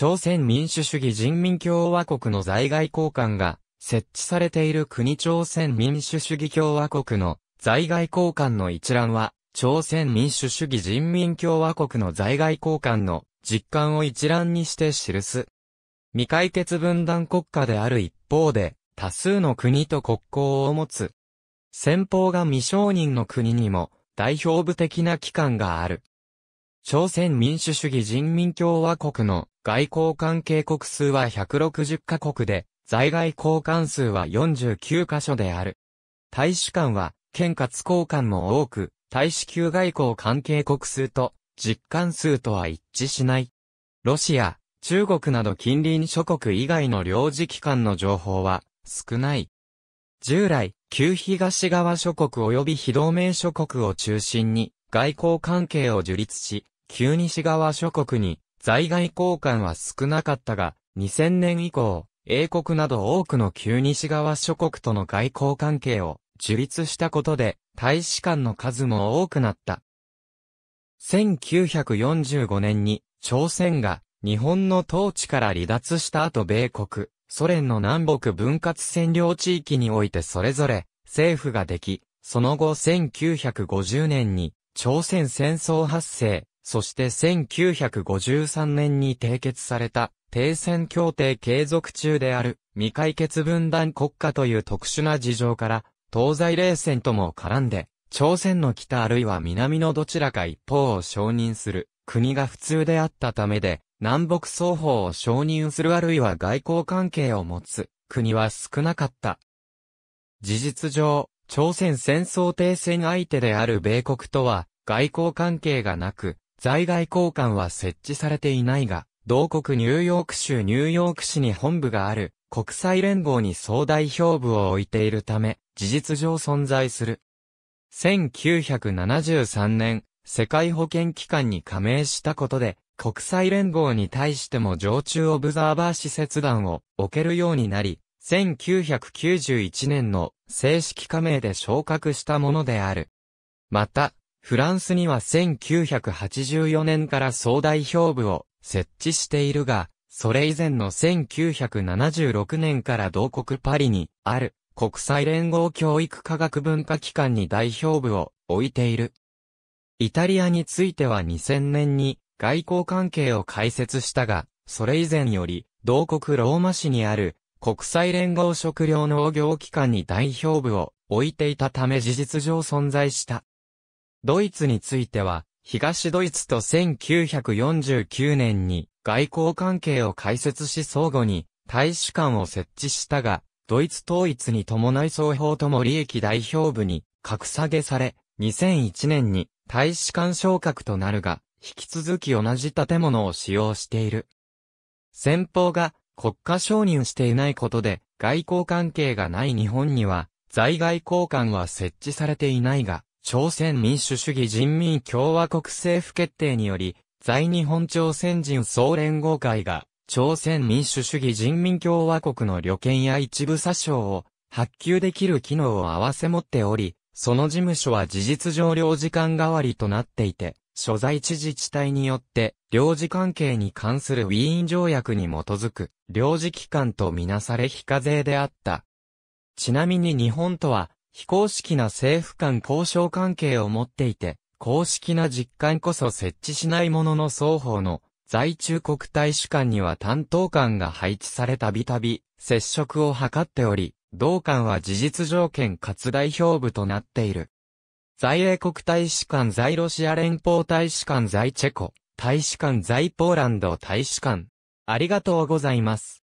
朝鮮民主主義人民共和国の在外交館が設置されている国朝鮮民主主義共和国の在外交館の一覧は、朝鮮民主主義人民共和国の在外交館の実感を一覧にして記す。未解決分断国家である一方で、多数の国と国交を持つ。先方が未承認の国にも代表部的な機関がある。朝鮮民主主義人民共和国の外交関係国数は160カ国で、在外交関数は49カ所である。大使館は、県轄交換も多く、大使級外交関係国数と、実感数とは一致しない。ロシア、中国など近隣諸国以外の領事機関の情報は少ない。従来、旧東側諸国及び非同盟諸国を中心に外交関係を樹立し、旧西側諸国に在外交換は少なかったが、2000年以降、英国など多くの旧西側諸国との外交関係を樹立したことで、大使館の数も多くなった。1945年に、朝鮮が日本の統治から離脱した後米国、ソ連の南北分割占領地域においてそれぞれ政府ができ、その後1950年に朝鮮戦争発生、そして1953年に締結された停戦協定継続中である未解決分断国家という特殊な事情から東西冷戦とも絡んで朝鮮の北あるいは南のどちらか一方を承認する国が普通であったためで南北双方を承認するあるいは外交関係を持つ国は少なかった。事実上、朝鮮戦争停戦相手である米国とは外交関係がなく、在外交館は設置されていないが、同国ニューヨーク州ニューヨーク市に本部がある国際連合に総代表部を置いているため、事実上存在する。1973年、世界保健機関に加盟したことで、国際連合に対しても常駐オブザーバー施設団を置けるようになり、1991年の正式加盟で昇格したものである。また、フランスには1984年から総代表部を設置しているが、それ以前の1976年から同国パリにある国際連合教育科学文化機関に代表部を置いている。イタリアについては2000年に外交関係を開設したが、それ以前より同国ローマ市にある国際連合食糧農業機関に代表部を置いていたため事実上存在したドイツについては、東ドイツと1949年に外交関係を開設し相互に大使館を設置したが、ドイツ統一に伴い双方とも利益代表部に格下げされ、2001年に大使館昇格となるが、引き続き同じ建物を使用している。先方が国家承認していないことで、外交関係がない日本には、在外交官は設置されていないが、朝鮮民主主義人民共和国政府決定により、在日本朝鮮人総連合会が、朝鮮民主主義人民共和国の旅券や一部詐称を発給できる機能を合わせ持っており、その事務所は事実上領事館代わりとなっていて、所在地自治体によって、領事関係に関するウィーン条約に基づく、領事機関とみなされ非課税であった。ちなみに日本とは、非公式な政府間交渉関係を持っていて、公式な実感こそ設置しないものの双方の在中国大使館には担当官が配置されたびたび接触を図っており、同館は事実条件かつ代表部となっている。在英国大使館在ロシア連邦大使館在チェコ、大使館在ポーランド大使館。ありがとうございます。